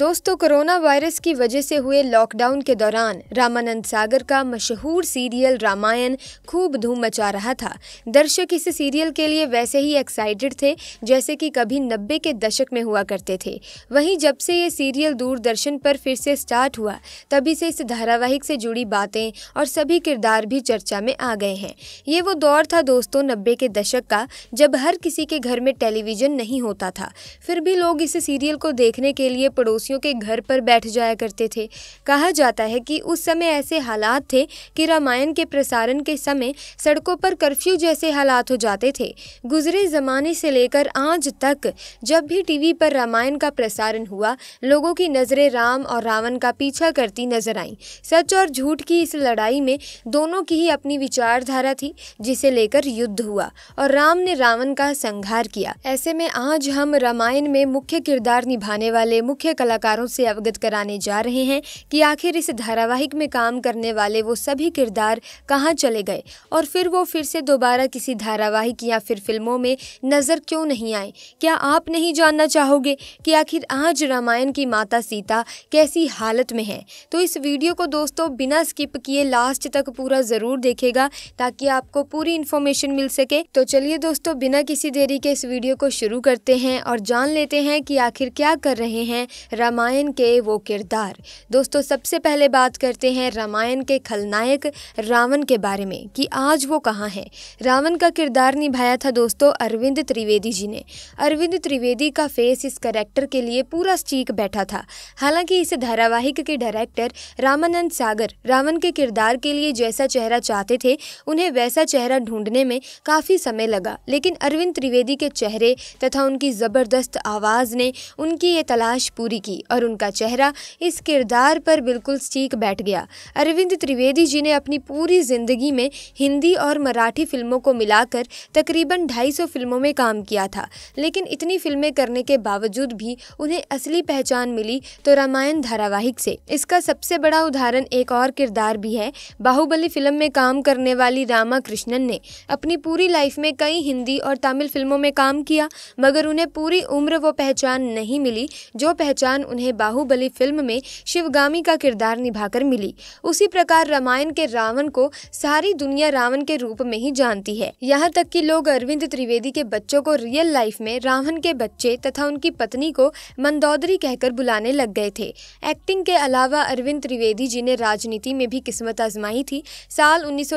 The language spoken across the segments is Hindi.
दोस्तों कोरोना वायरस की वजह से हुए लॉकडाउन के दौरान रामानंद सागर का मशहूर सीरियल रामायण खूब धूम मचा रहा था दर्शक इस सीरियल के लिए वैसे ही एक्साइटेड थे जैसे कि कभी नब्बे के दशक में हुआ करते थे वहीं जब से ये सीरियल दूरदर्शन पर फिर से स्टार्ट हुआ तभी से इस धारावाहिक से जुड़ी बातें और सभी किरदार भी चर्चा में आ गए हैं ये वो दौर था दोस्तों नब्बे के दशक का जब हर किसी के घर में टेलीविज़न नहीं होता था फिर भी लोग इस सीरियल को देखने के लिए पड़ोस पड़ोसियों के घर पर बैठ जाया करते थे कहा जाता है कि उस समय ऐसे हालात थे कि रामायण के प्रसारण के समय सड़कों पर कर्फ्यू जैसे हालात हो जाते थे गुजरे ज़माने से लेकर आज तक जब भी टीवी पर रामायण का प्रसारण हुआ लोगों की नज़रें राम और रावण का पीछा करती नजर आईं सच और झूठ की इस लड़ाई में दोनों की ही अपनी विचारधारा थी जिसे लेकर युद्ध हुआ और राम ने रावण का संहार किया ऐसे में आज हम रामायण में मुख्य किरदार निभाने वाले मुख्य कला कलाकारों से अवगत कराने जा रहे हैं कि आखिर इस धारावाहिक में काम करने वाले वो सभी किरदार कहाँ चले गए और फिर वो फिर से दोबारा किसी धारावाहिक या फिर फिल्मों में नज़र क्यों नहीं आए क्या आप नहीं जानना चाहोगे कि आखिर आज रामायण की माता सीता कैसी हालत में है तो इस वीडियो को दोस्तों बिना स्किप किए लास्ट तक पूरा ज़रूर देखेगा ताकि आपको पूरी इन्फॉर्मेशन मिल सके तो चलिए दोस्तों बिना किसी देरी के इस वीडियो को शुरू करते हैं और जान लेते हैं कि आखिर क्या कर रहे हैं रामायण के वो किरदार दोस्तों सबसे पहले बात करते हैं रामायण के खलनायक रावण के बारे में कि आज वो कहाँ हैं रावण का किरदार निभाया था दोस्तों अरविंद त्रिवेदी जी ने अरविंद त्रिवेदी का फेस इस करेक्टर के लिए पूरा चीख बैठा था हालांकि इस धारावाहिक के डायरेक्टर रामानंद सागर रावण के किरदार के लिए जैसा चेहरा चाहते थे उन्हें वैसा चेहरा ढूंढने में काफ़ी समय लगा लेकिन अरविंद त्रिवेदी के चेहरे तथा उनकी ज़बरदस्त आवाज़ ने उनकी ये तलाश पूरी की की और उनका चेहरा इस किरदार पर बिल्कुल सीख बैठ गया अरविंद त्रिवेदी जी ने अपनी पूरी ज़िंदगी में हिंदी और मराठी फिल्मों को मिलाकर तकरीबन 250 फिल्मों में काम किया था लेकिन इतनी फिल्में करने के बावजूद भी उन्हें असली पहचान मिली तो रामायण धारावाहिक से इसका सबसे बड़ा उदाहरण एक और किरदार भी है बाहुबली फिल्म में काम करने वाली रामा कृष्णन ने अपनी पूरी लाइफ में कई हिंदी और तमिल फिल्मों में काम किया मगर उन्हें पूरी उम्र वो पहचान नहीं मिली जो पहचान पहचान उन्हें बाहुबली फिल्म में शिवगामी का किरदार निभाकर मिली उसी प्रकार रामायण के रावण को सारी दुनिया रावण के रूप में ही जानती है यहाँ तक कि लोग अरविंद त्रिवेदी के बच्चों को रियल लाइफ में रावण के बच्चे तथा उनकी पत्नी को मंदौदरी कहकर बुलाने लग गए थे एक्टिंग के अलावा अरविंद त्रिवेदी जी ने राजनीति में भी किस्मत आजमाई थी साल उन्नीस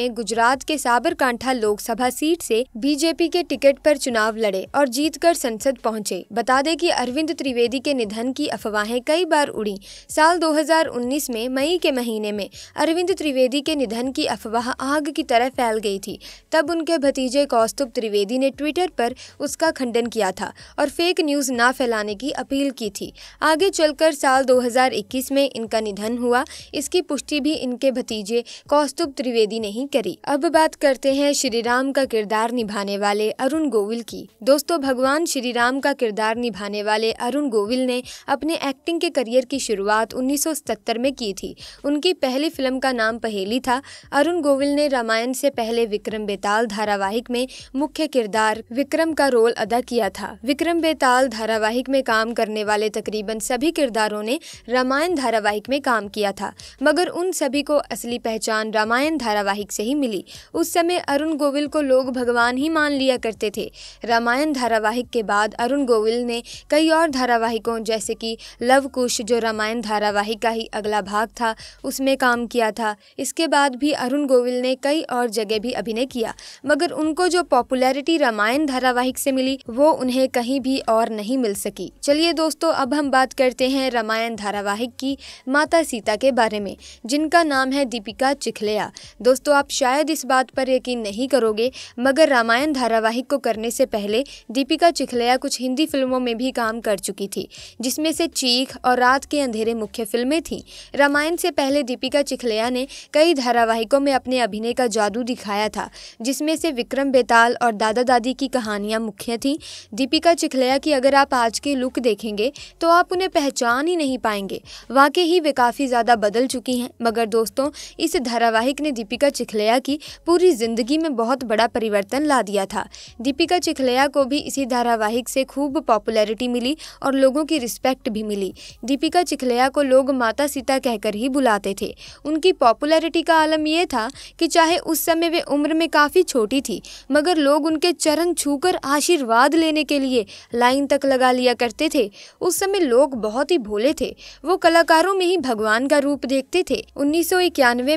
में गुजरात के साबरकांठा लोकसभा सीट से बीजेपी के टिकट पर चुनाव लड़े और जीतकर संसद पहुंचे बता दें कि अरविंद त्रिवेदी के निधन की अफवाहें कई बार उड़ी साल 2019 में मई के महीने में अरविंद त्रिवेदी के निधन की अफवाह आग की तरह फैल गई थी तब उनके भतीजे कौस्तुभ त्रिवेदी ने ट्विटर पर उसका खंडन किया था और फेक न्यूज़ ना फैलाने की अपील की थी आगे चलकर साल 2021 में इनका निधन हुआ इसकी पुष्टि भी इनके भतीजे कौस्तुभ त्रिवेदी ने ही करी अब बात करते हैं श्री राम का किरदार निभाने वाले अरुण गोविल की दोस्तों भगवान श्री राम का किरदार निभाने वाले अरुण गोविल ने ने अपने एक्टिंग के करियर की शुरुआत 1977 में की थी उनकी पहली फिल्म का नाम पहेली था अरुण गोविल ने रामायण से पहले विक्रम बेताल धारावाहिक में मुख्य किरदार विक्रम का रोल अदा किया था विक्रम बेताल धारावाहिक में काम करने वाले तकरीबन सभी किरदारों ने रामायण धारावाहिक में काम किया था मगर उन सभी को असली पहचान रामायण धारावाहिक से ही मिली उस समय अरुण गोविल को लोग भगवान ही मान लिया करते थे रामायण धारावाहिक के बाद अरुण गोविल ने कई और धारावाहिकों हूँ जैसे कि लव कुश जो रामायण धारावाहिक का ही अगला भाग था उसमें काम किया था इसके बाद भी अरुण गोविल ने कई और जगह भी अभिनय किया मगर उनको जो पॉपुलैरिटी रामायण धारावाहिक से मिली वो उन्हें कहीं भी और नहीं मिल सकी चलिए दोस्तों अब हम बात करते हैं रामायण धारावाहिक की माता सीता के बारे में जिनका नाम है दीपिका चिखलिया दोस्तों आप शायद इस बात पर यकीन नहीं करोगे मगर रामायण धारावाहिक को करने से पहले दीपिका चिखलिया कुछ हिंदी फिल्मों में भी काम कर चुकी थी जिसमें से चीख और रात के अंधेरे मुख्य फिल्में थीं रामायण से पहले दीपिका चिखलिया ने कई धारावाहिकों में अपने अभिनय का जादू दिखाया था जिसमें से विक्रम बेताल और दादा दादी की कहानियाँ मुख्य थीं दीपिका चिखलिया की अगर आप आज के लुक देखेंगे तो आप उन्हें पहचान ही नहीं पाएंगे वाकई ही वे काफ़ी ज़्यादा बदल चुकी हैं मगर दोस्तों इस धारावाहिक ने दीपिका चिखलिया की पूरी ज़िंदगी में बहुत बड़ा परिवर्तन ला दिया था दीपिका चिखलिया को भी इसी धारावाहिक से खूब पॉपुलैरिटी मिली और लोगों की रिस्पेक्ट भी मिली दीपिका चिखलिया को लोग माता सीता कहकर ही बुलाते थे उनकी पॉपुलैरिटी का आलम यह था कि चाहे उस समय वे उम्र में काफ़ी छोटी थी मगर लोग उनके चरण छूकर आशीर्वाद लेने के लिए लाइन तक लगा लिया करते थे उस समय लोग बहुत ही भोले थे वो कलाकारों में ही भगवान का रूप देखते थे उन्नीस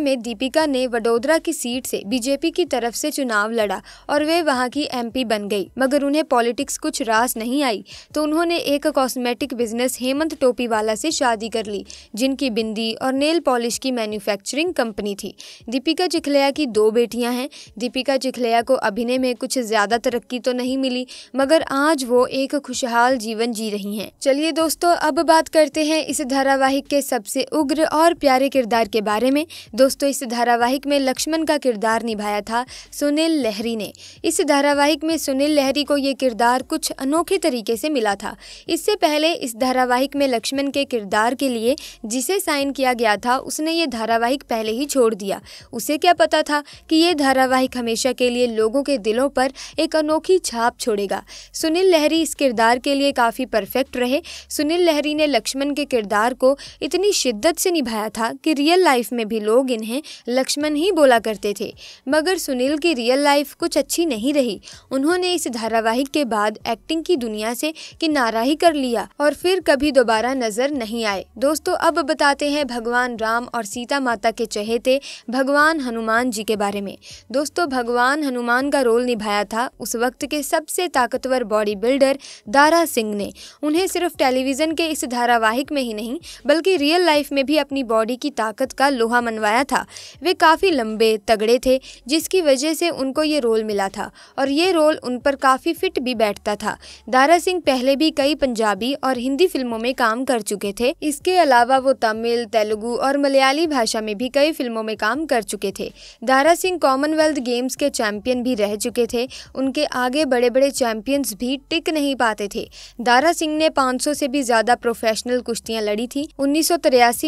में दीपिका ने वडोदरा की सीट से बीजेपी की तरफ से चुनाव लड़ा और वे वहाँ की एमपी बन गई मगर उन्हें पॉलिटिक्स कुछ रास नहीं आई तो उन्होंने एक कॉस्मेटिक बिजनेस हेमंत टोपीवाला से शादी कर ली जिनकी बिंदी और नेल पॉलिश की मैन्युफैक्चरिंग कंपनी थी दीपिका चिखलिया की दो बेटियां हैं दीपिका चिखलिया को अभिनय में कुछ ज़्यादा तरक्की तो नहीं मिली मगर आज वो एक खुशहाल जीवन जी रही हैं चलिए दोस्तों अब बात करते हैं इस धारावाहिक के सबसे उग्र और प्यारे किरदार के बारे में दोस्तों इस धारावाहिक में लक्ष्मण का किरदार निभाया था सुनील लहरी ने इस धारावाहिक में सुनील लहरी को ये किरदार कुछ अनोखे तरीके से मिला था इससे पहले इस धारावाहिक में लक्ष्मण के किरदार के लिए जिसे साइन किया गया था उसने ये धारावाहिक पहले ही छोड़ दिया उसे क्या पता था कि ये धारावाहिक हमेशा के लिए लोगों के दिलों पर एक अनोखी छाप छोड़ेगा सुनील लहरी इस किरदार के लिए काफ़ी परफेक्ट रहे सुनील लहरी ने लक्ष्मण के किरदार को इतनी शिद्दत से निभाया था कि रियल लाइफ में भी लोग इन्हें लक्ष्मण ही बोला करते थे मगर सुनील की रियल लाइफ कुछ अच्छी नहीं रही उन्होंने इस धारावाहिक के बाद एक्टिंग की दुनिया से किनारा ही कर लिया और फिर कभी दोबारा नजर नहीं आए दोस्तों अब बताते हैं भगवान राम और सीता माता के चहेते भगवान हनुमान जी के बारे में दोस्तों भगवान हनुमान का रोल निभाया था उस वक्त के सबसे ताकतवर बॉडी बिल्डर दारा सिंह ने उन्हें सिर्फ टेलीविज़न के इस धारावाहिक में ही नहीं बल्कि रियल लाइफ में भी अपनी बॉडी की ताकत का लोहा मनवाया था वे काफ़ी लंबे तगड़े थे जिसकी वजह से उनको ये रोल मिला था और ये रोल उन पर काफ़ी फिट भी बैठता था दारा सिंह पहले भी कई पंजाबी और और हिंदी फिल्मों में काम कर चुके थे इसके अलावा वो तमिल तेलुगु और मलयाली भाषा में भी कई फिल्मों में काम कर चुके थे दारा सिंह कॉमनवेल्थ गेम्स के चैंपियन भी रह चुके थे उनके आगे बड़े बड़े चैंपियंस भी टिक नहीं पाते थे दारा सिंह ने 500 से भी ज्यादा प्रोफेशनल कुश्तियां लड़ी थी उन्नीस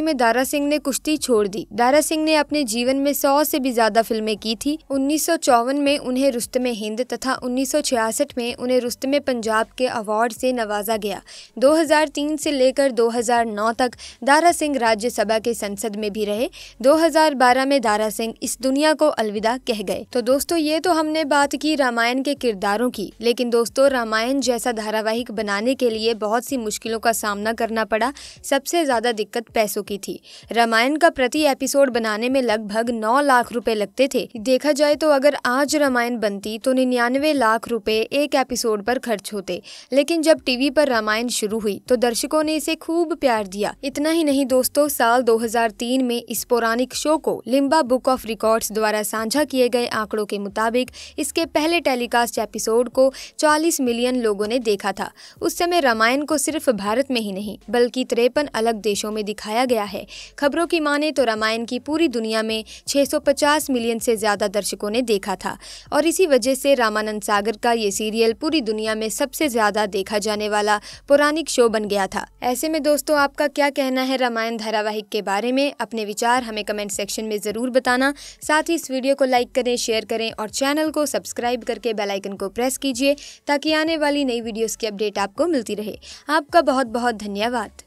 में दारा सिंह ने कुश्ती छोड़ दी दारा सिंह ने अपने जीवन में सौ से भी ज्यादा फिल्में की थी उन्नीस में उन्हें में हिंद तथा उन्नीस में उन्हें में पंजाब के अवार्ड से नवाजा गया दो 2003 से लेकर 2009 तक दारा सिंह राज्यसभा के संसद में भी रहे 2012 में दारा सिंह इस दुनिया को अलविदा कह गए तो दोस्तों ये तो हमने बात की रामायण के किरदारों की लेकिन दोस्तों रामायण जैसा धारावाहिक बनाने के लिए बहुत सी मुश्किलों का सामना करना पड़ा सबसे ज़्यादा दिक्कत पैसों की थी रामायण का प्रति एपिसोड बनाने में लगभग नौ लाख रूपए लगते थे देखा जाए तो अगर आज रामायण बनती तो निन्यानवे लाख रूपए एक एपिसोड पर खर्च होते लेकिन जब टीवी पर रामायण शुरू हुई तो दर्शकों ने इसे खूब प्यार दिया इतना ही नहीं दोस्तों साल 2003 में इस पौराणिक शो को लिम्बा बुक ऑफ रिकॉर्ड्स द्वारा साझा किए गए आंकड़ों के मुताबिक इसके पहले टेलीकास्ट एपिसोड को 40 मिलियन लोगों ने देखा था उस समय रामायण को सिर्फ भारत में ही नहीं बल्कि तिरपन अलग देशों में दिखाया गया है खबरों की माने तो रामायण की पूरी दुनिया में छह मिलियन से ज़्यादा दर्शकों ने देखा था और इसी वजह से रामानंद सागर का ये सीरियल पूरी दुनिया में सबसे ज़्यादा देखा जाने वाला पौराणिक शो बन गया था ऐसे में दोस्तों आपका क्या कहना है रामायण धारावाहिक के बारे में अपने विचार हमें कमेंट सेक्शन में ज़रूर बताना साथ ही इस वीडियो को लाइक करें शेयर करें और चैनल को सब्सक्राइब करके बेलाइकन को प्रेस कीजिए ताकि आने वाली नई वीडियोज़ की अपडेट आपको मिलती रहे आपका बहुत बहुत धन्यवाद